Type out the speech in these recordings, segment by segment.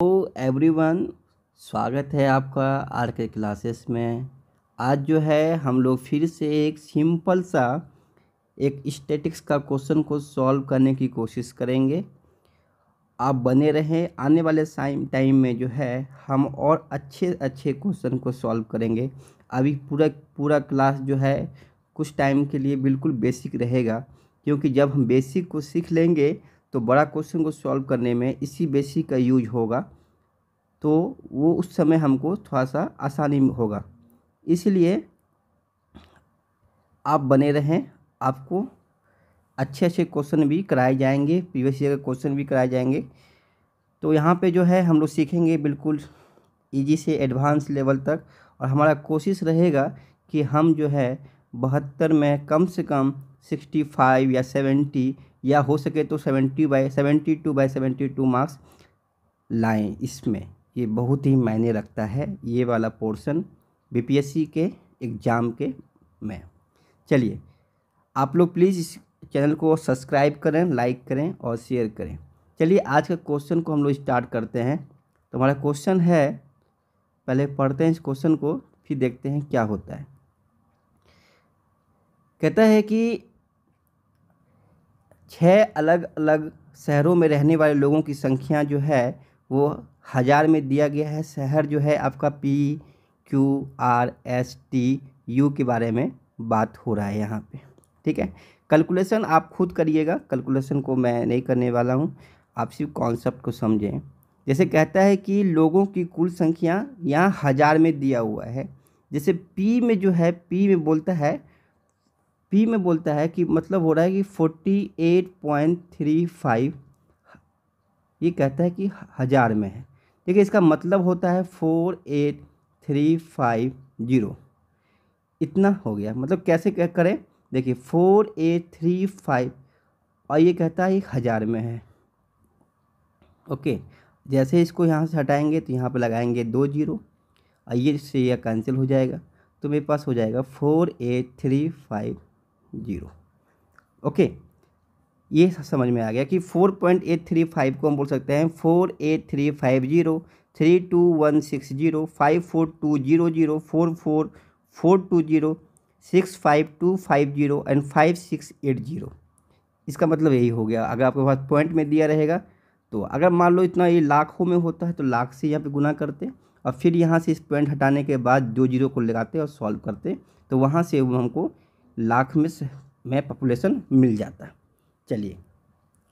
तो एवरीवन स्वागत है आपका आर के क्लासेस में आज जो है हम लोग फिर से एक सिंपल सा एक स्टेटिक्स का क्वेश्चन को सॉल्व करने की कोशिश करेंगे आप बने रहें आने वाले साइम टाइम में जो है हम और अच्छे अच्छे क्वेश्चन को सॉल्व करेंगे अभी पूरा पूरा क्लास जो है कुछ टाइम के लिए बिल्कुल बेसिक रहेगा क्योंकि जब हम बेसिक को सीख लेंगे तो बड़ा क्वेश्चन को सॉल्व करने में इसी बेसिक का यूज होगा तो वो उस समय हमको थोड़ा सा आसानी होगा इसलिए आप बने रहें आपको अच्छे अच्छे क्वेश्चन भी कराए जाएंगे प्रीवियस ईयर का क्वेश्चन भी कराए जाएंगे तो यहाँ पे जो है हम लोग सीखेंगे बिल्कुल इजी से एडवांस लेवल तक और हमारा कोशिश रहेगा कि हम जो है बहत्तर में कम से कम सिक्सटी फाइव या सेवेंटी या हो सके तो seventy by seventy two by seventy two marks लाएँ इसमें ये बहुत ही मायने रखता है ये वाला पोर्शन बी के एग्ज़ाम के में चलिए आप लोग प्लीज़ इस चैनल को सब्सक्राइब करें लाइक करें और शेयर करें चलिए आज का क्वेश्चन को हम लोग स्टार्ट करते हैं तो हमारा क्वेश्चन है पहले पढ़ते हैं इस क्वेश्चन को फिर देखते हैं क्या होता है कहता है कि छः अलग अलग शहरों में रहने वाले लोगों की संख्या जो है वो हज़ार में दिया गया है शहर जो है आपका P Q R S T U के बारे में बात हो रहा है यहाँ पे ठीक है कैलकुलेशन आप खुद करिएगा कैलकुलेशन को मैं नहीं करने वाला हूँ आप सिर्फ कॉन्सेप्ट को समझें जैसे कहता है कि लोगों की कुल संख्या यहाँ हज़ार में दिया हुआ है जैसे पी में जो है पी में बोलता है पी में बोलता है कि मतलब हो रहा है कि forty eight point three five ये कहता है कि हज़ार में है ठीक है इसका मतलब होता है four eight three five zero इतना हो गया मतलब कैसे क्या करें देखिए फोर एट थ्री फाइव और ये कहता है हज़ार में है ओके जैसे इसको यहाँ से हटाएंगे तो यहाँ पर लगाएंगे दो जीरो और ये से यह कैंसिल हो जाएगा तो मेरे पास हो जाएगा four eight three five zero okay ये समझ में आ गया कि four point eight three five को हम बोल सकते हैं four eight three five zero three two one six zero five four two zero zero four four four two zero six five two five zero and five six eight zero इसका मतलब यही हो गया अगर आपके पास पॉइंट में दिया रहेगा तो अगर मान लो इतना ये लाखों में होता है तो लाख से यहाँ पे गुना करते और फिर यहाँ से इस पॉइंट हटाने के बाद जो जीरो को लगाते और सॉल्व करते तो वहाँ से हमको लाख में से में पॉपुलेशन मिल जाता चलिए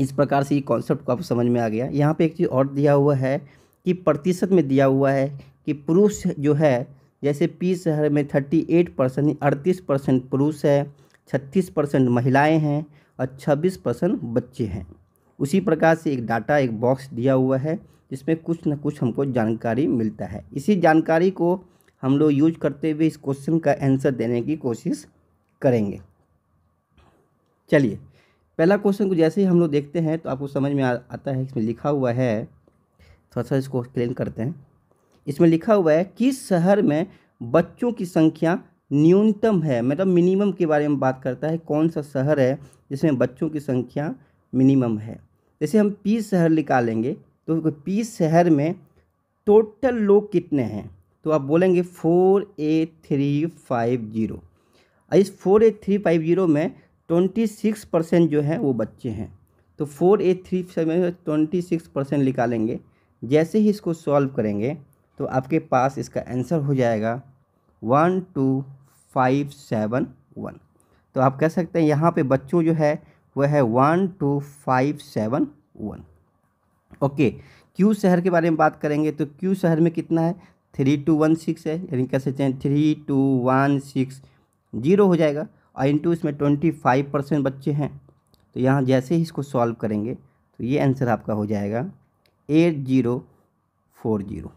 इस प्रकार से ये कॉन्सेप्ट को आप समझ में आ गया यहाँ पे एक चीज़ और दिया हुआ है कि प्रतिशत में दिया हुआ है कि पुरुष जो है जैसे पी शहर में थर्टी एट परसेंट अड़तीस परसेंट पुरुष है छत्तीस परसेंट महिलाएँ हैं और छब्बीस परसेंट बच्चे हैं उसी प्रकार से एक डाटा एक बॉक्स दिया हुआ है जिसमें कुछ न कुछ हमको जानकारी मिलता है इसी जानकारी को हम लोग यूज करते हुए इस क्वेश्चन का आंसर देने की कोशिश करेंगे चलिए पहला क्वेश्चन को जैसे ही हम लोग देखते हैं तो आपको समझ में आ, आता है इसमें लिखा हुआ है थोड़ा सा इसको एक्सप्लेन करते हैं इसमें लिखा हुआ है किस शहर में बच्चों की संख्या न्यूनतम है मतलब मिनिमम के बारे में बात करता है कौन सा शहर है जिसमें बच्चों की संख्या मिनिमम है जैसे हम पी शहर निकालेंगे तो पी शहर में टोटल लोग कितने हैं तो आप बोलेंगे four eight three five zero इस four eight three five zero में ट्वेंटी सिक्स परसेंट जो है वो बच्चे हैं तो फोर एट थ्री में ट्वेंटी सिक्स परसेंट निकालेंगे जैसे ही इसको सॉल्व करेंगे तो आपके पास इसका आंसर हो जाएगा one two five seven one तो आप कह सकते हैं यहाँ पे बच्चों जो है वह है one two five seven one okay Q शहर के बारे में बात करेंगे तो क्यू शहर में कितना है थ्री टू वन सिक्स है यानी कह सकते हैं three two one six zero हो जाएगा और इंटू इसमें ट्वेंटी फाइव परसेंट बच्चे हैं तो यहाँ जैसे ही इसको सॉल्व करेंगे तो ये आंसर आपका हो जाएगा eight zero four zero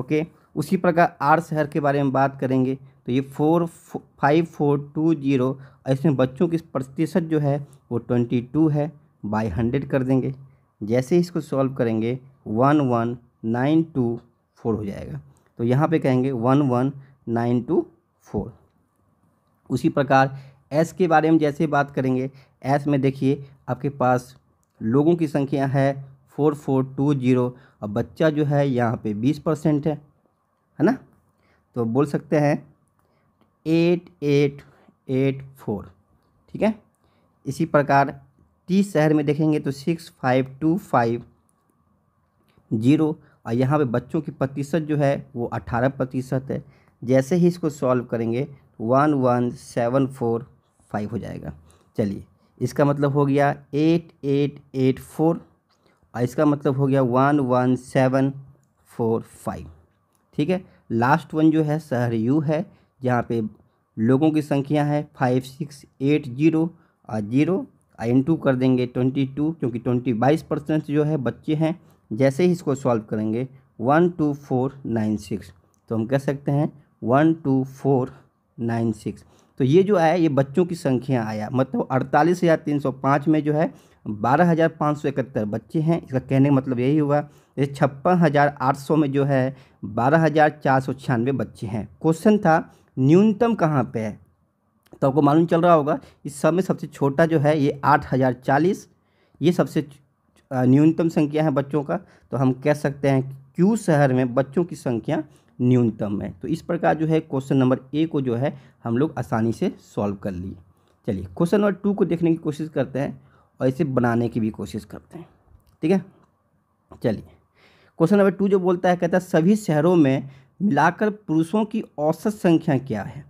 okay उसी प्रकार आर शहर के बारे में बात करेंगे तो ये four five four two zero इसमें बच्चों की प्रतिशत जो है वो ट्वेंटी टू है बाई हंड्रेड कर देंगे जैसे ही इसको सॉल्व करेंगे one one nine two four हो जाएगा तो यहाँ पे कहेंगे one one nine two four उसी प्रकार एस के बारे में जैसे बात करेंगे एस में देखिए आपके पास लोगों की संख्या है फोर फोर टू जीरो और बच्चा जो है यहाँ पे बीस परसेंट है है ना तो बोल सकते हैं एट एट एट फोर ठीक है इसी प्रकार टी शहर में देखेंगे तो six five two five zero और यहाँ पे बच्चों की प्रतिशत जो है वो अट्ठारह प्रतिशत है जैसे ही इसको सॉल्व करेंगे one one seven four five हो जाएगा चलिए इसका मतलब हो गया एट एट एट फोर और इसका मतलब हो गया one one seven four five ठीक है लास्ट वन जो है शहर यू है जहाँ पे लोगों की संख्या है फाइव सिक्स एट जीरो और जीरो इन टू कर देंगे ट्वेंटी टू क्योंकि ट्वेंटी बाईस परसेंट जो है बच्चे हैं जैसे ही इसको सॉल्व करेंगे one two four nine six तो हम कह सकते हैं one two four nine six तो ये जो आया ये बच्चों की संख्या आया मतलब अड़तालीस हज़ार तीन सौ पाँच में जो है बारह हज़ार पाँच सौ इकहत्तर बच्चे हैं इसका कहने का मतलब यही हुआ जैसे छप्पन हज़ार आठ सौ में जो है बारह हज़ार चार सौ छियानवे बच्चे हैं क्वेश्चन था न्यूनतम कहाँ पे है तो आपको मालूम चल रहा होगा इस सब में सबसे छोटा जो है ये आठ हज़ार चालीस ये सबसे न्यूनतम संख्या है बच्चों का तो हम कह सकते हैं क्यू शहर में बच्चों की संख्या न्यूनतम है तो इस प्रकार जो है क्वेश्चन नंबर ए को जो है हम लोग आसानी से सॉल्व कर लिए चलिए क्वेश्चन नंबर टू को देखने की कोशिश करते हैं और इसे बनाने की भी कोशिश करते हैं ठीक है चलिए क्वेश्चन नंबर टू जो बोलता है कहता है सभी शहरों में मिलाकर पुरुषों की औसत संख्या क्या है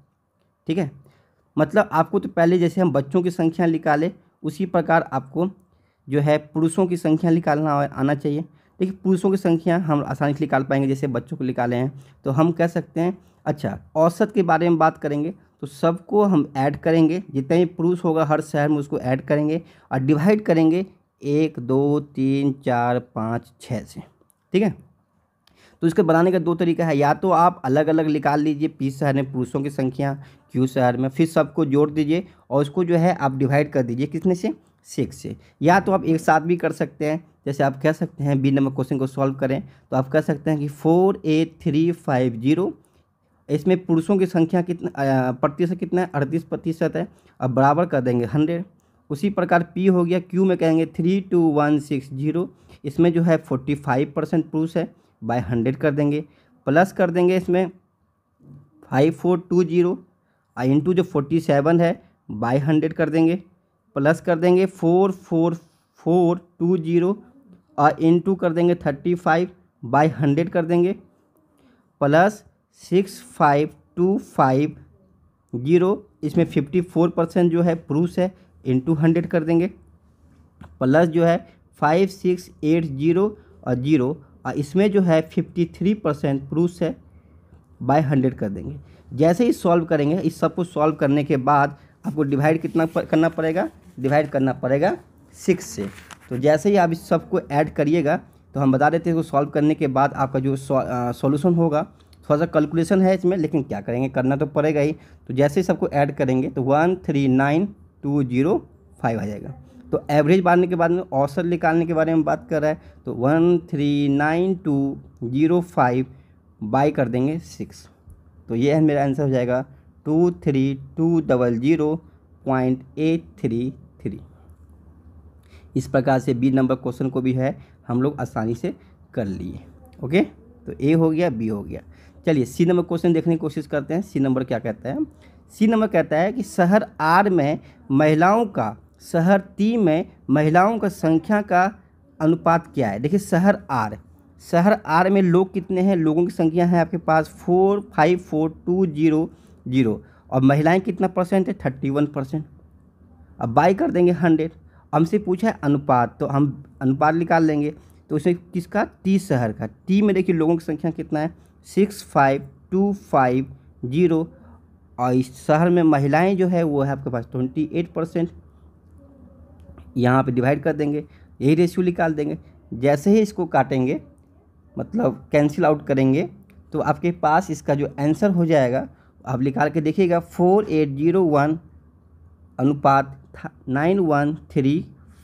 ठीक है मतलब आपको तो पहले जैसे हम बच्चों की संख्या निकालें उसी प्रकार आपको जो है पुरुषों की संख्या निकालना आना चाहिए देखिए पुरुषों की संख्या हम आसानी से निकाल पाएंगे जैसे बच्चों को निकाले हैं तो हम कह सकते हैं अच्छा औसत के बारे में बात करेंगे तो सबको हम ऐड करेंगे जितने भी पुरुष होगा हर शहर में उसको ऐड करेंगे और डिवाइड करेंगे एक दो तीन चार पाँच छः से ठीक है तो इसके बनाने का दो तरीका है या तो आप अलग अलग निकाल लीजिए पी शहर में पुरुषों की संख्या क्यू शहर में फिर सबको जोड़ दीजिए और उसको जो है आप डिवाइड कर दीजिए कितने से सिक्स या तो आप एक साथ भी कर सकते हैं जैसे आप कह सकते हैं बी नंबर क्वेश्चन को सॉल्व करें तो आप कह सकते हैं कि four eight three five zero इसमें पुरुषों की संख्या कितना प्रतिशत कितना है अड़तीस प्रतिशत है अब बराबर कर देंगे हंड्रेड उसी प्रकार पी हो गया क्यू में कहेंगे three two one six zero इसमें जो है फोर्टी फाइव परसेंट पुरुष है बाय हंड्रेड कर देंगे प्लस कर देंगे इसमें five four two zero into जो फोर्टी सेवन है बाय हंड्रेड कर देंगे प्लस कर देंगे four four four two zero और इन टू कर देंगे थर्टी फाइव बाई हंड्रेड कर देंगे plus six five two five zero इसमें फिफ्टी फोर परसेंट जो है प्रूस है इन टू हंड्रेड कर देंगे प्लस जो है फाइव सिक्स एट जीरो और जीरो और इसमें जो है फिफ्टी थ्री परसेंट प्रूस है बाय हंड्रेड कर देंगे जैसे ही सॉल्व करेंगे इस सब को सॉल्व करने के बाद आपको डिवाइड कितना पर, करना पड़ेगा डिवाइड करना पड़ेगा सिक्स से तो जैसे ही आप इस सबको ऐड करिएगा तो हम बता देते हैं इसको सॉल्व करने के बाद आपका जो सॉल्यूशन होगा थोड़ा सा कैलकुलेशन है इसमें लेकिन क्या करेंगे करना तो पड़ेगा ही तो जैसे ही सबको ऐड करेंगे तो one three nine two zero five आ जाएगा तो एवरेज बारने के बाद में औसत निकालने के बारे में बात कर रहा है तो one three nine two zero five by कर देंगे सिक्स तो ये है मेरा आंसर हो जाएगा two three two double zero point eight three three इस प्रकार से बी नंबर क्वेश्चन को भी है हम लोग आसानी से कर लिए ओके तो ए हो गया बी हो गया चलिए सी नंबर क्वेश्चन देखने की कोशिश करते हैं सी नंबर क्या कहता है सी नंबर कहता है कि शहर आर में महिलाओं का शहर ती में महिलाओं का संख्या का अनुपात क्या है देखिए शहर आर शहर आर में लोग कितने हैं लोगों की संख्या है आपके पास four five four two zero zero और महिलाएं कितना परसेंट है थर्टी वन परसेंट अब बाई कर देंगे हंड्रेड हमसे पूछा है अनुपात तो हम अनुपात निकाल लेंगे तो उसमें किसका टी शहर का टी में देखिए लोगों की संख्या कितना है six five two five zero और इस शहर में महिलाएं जो है वो है आपके पास ट्वेंटी एट परसेंट यहाँ पर डिवाइड कर देंगे यही रेशियो निकाल देंगे जैसे ही इसको काटेंगे मतलब कैंसिल आउट करेंगे तो आपके पास इसका जो आंसर हो जाएगा आप निकाल के देखिएगा फोर एट जीरो वन अनुपात nine one three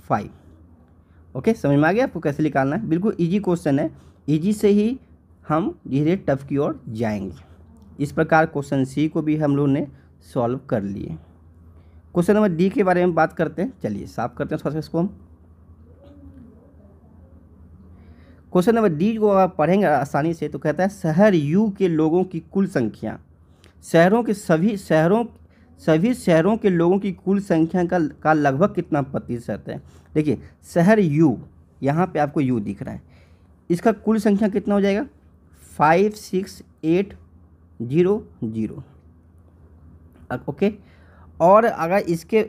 five okay समझ में आ गया आपको कैसे निकालना है बिल्कुल इजी क्वेश्चन है इजी से ही हम धीरे टफ की ओर जाएंगे इस प्रकार क्वेश्चन सी को भी हम लोग ने सॉल्व कर लिए क्वेश्चन नंबर डी के बारे में बात करते हैं चलिए साफ करते हैं थोड़ा सा इसको हम क्वेश्चन नंबर डी को आप पढ़ेंगे आसानी से तो कहता है शहर यू के लोगों की कुल संख्या शहरों के सभी शहरों सभी शहरों के लोगों की कुल संख्या का का लगभग कितना प्रतिशत है देखिए शहर यू यहाँ पे आपको यू दिख रहा है इसका कुल संख्या कितना हो जाएगा five six eight zero zero okay और अगर इसके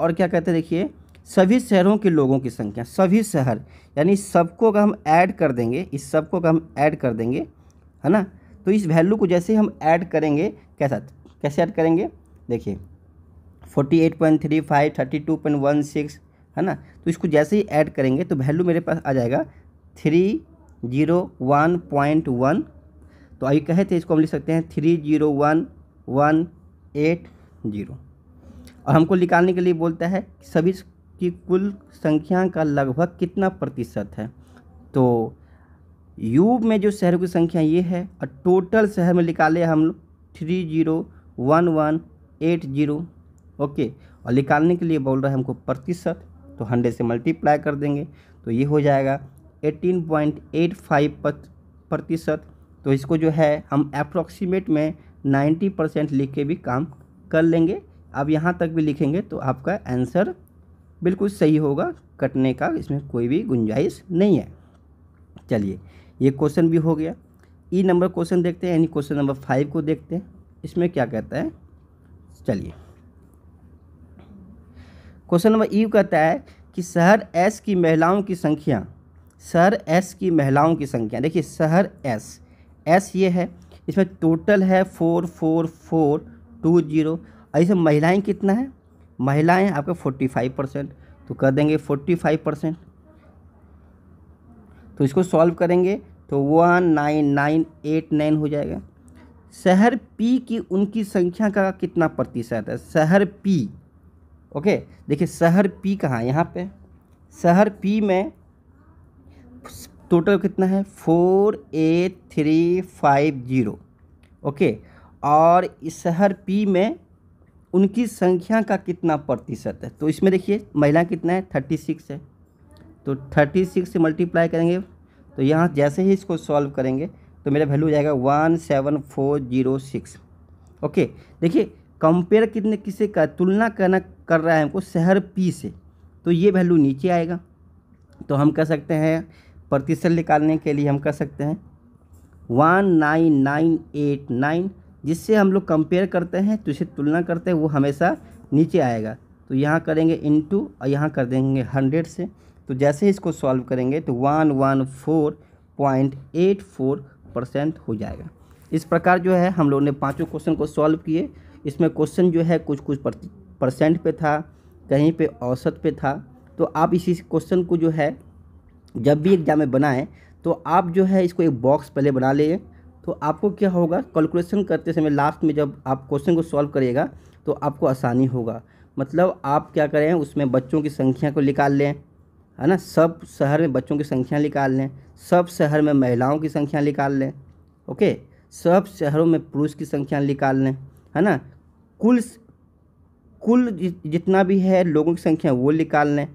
और क्या कहते हैं देखिए सभी शहरों के लोगों की संख्या सभी शहर यानी सबको अगर हम ऐड कर देंगे इस सबको अगर हम ऐड कर देंगे है ना तो इस वैल्यू को जैसे हम ऐड करेंगे कैसा कैसे ऐड करेंगे देखिए forty eight point three five thirty two point one six है ना तो इसको जैसे ही ऐड करेंगे तो वैल्यू मेरे पास आ जाएगा three zero one point one तो अभी कहे थे इसको हम लिख सकते हैं three zero one one eight zero और हमको निकालने के लिए बोलता है सभी की कुल संख्या का लगभग कितना प्रतिशत है तो यू में जो शहरों की संख्या ये है और टोटल शहर में निकाले हम लोग three zero one one eight zero okay और निकालने के लिए बोल रहा है हमको प्रतिशत तो हंड्रेड से मल्टीप्लाई कर देंगे तो ये हो जाएगा एटीन पॉइंट एट फाइव प्रतिशत तो इसको जो है हम अप्रॉक्सीमेट में नाइन्टी परसेंट लिख के भी काम कर लेंगे अब यहाँ तक भी लिखेंगे तो आपका आंसर बिल्कुल सही होगा कटने का इसमें कोई भी गुंजाइश नहीं है चलिए ये क्वेश्चन भी हो गया ई नंबर क्वेश्चन देखते हैं यानी क्वेश्चन नंबर फाइव को देखते हैं इसमें क्या कहता है चलिए क्वेश्चन नंबर यू कहता है कि शहर एस की महिलाओं की संख्या शहर एस की महिलाओं की संख्या देखिए शहर एस एस ये है इसमें टोटल है four four four two zero ऐसे महिलाएँ कितना है महिलाएं आपका फोर्टी फाइव परसेंट तो कर देंगे फोर्टी फाइव परसेंट तो इसको सॉल्व करेंगे तो one nine nine eight nine हो जाएगा शहर पी की उनकी संख्या का कितना प्रतिशत है शहर पी ओके देखिए शहर पी कहाँ यहाँ पे शहर पी में टोटल कितना है four eight three five zero okay और इस शहर पी में उनकी संख्या का कितना प्रतिशत है तो इसमें देखिए महिला कितना है थर्टी सिक्स है तो थर्टी सिक्स से मल्टीप्लाई करेंगे तो यहाँ जैसे ही इसको सॉल्व करेंगे तो मेरा वैल्यू जाएगा one seven four zero six okay देखिए कंपेयर कितने किसे का तुलना करना कर रहा है हमको शहर पी से तो ये वैल्यू नीचे आएगा तो हम कह सकते हैं प्रतिशत निकालने के लिए हम कह सकते हैं one nine nine eight nine जिससे हम लोग कंपेयर करते हैं तो इसे तुलना करते हैं वो हमेशा नीचे आएगा तो यहाँ करेंगे इनटू और यहाँ कर देंगे हंड्रेड से तो जैसे ही इसको सॉल्व करेंगे तो one one four point eight four percent हो जाएगा इस प्रकार जो है हम लोग ने पाँचों क्वेश्चन को सॉल्व किए इसमें क्वेश्चन जो है कुछ कुछ परसेंट पे था कहीं पे औसत पे था तो आप इसी क्वेश्चन को जो है जब भी एग्जाम में बनाएं तो आप जो है इसको एक बॉक्स पहले बना लें तो आपको क्या होगा कैलकुलेशन करते समय लास्ट में जब आप क्वेश्चन को सॉल्व करिएगा तो आपको आसानी होगा मतलब आप क्या करें उसमें बच्चों की संख्या को निकाल लें है ना सब शहर में बच्चों की संख्या निकाल लें सब शहर में महिलाओं की संख्या निकाल लें ओके सब शहरों में पुरुष की संख्या निकाल लें है ना कुल कुल जितना भी है लोगों की संख्या वो निकाल लें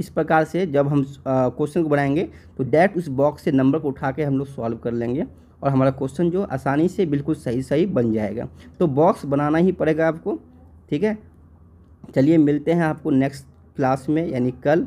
इस प्रकार से जब हम क्वेश्चन को बनाएंगे तो डायरेक्ट उस बॉक्स से नंबर को उठा के हम लोग सॉल्व कर लेंगे और हमारा क्वेश्चन जो आसानी से बिल्कुल सही सही बन जाएगा तो बॉक्स बनाना ही पड़ेगा आपको ठीक है चलिए मिलते हैं आपको नेक्स्ट क्लास में यानी कल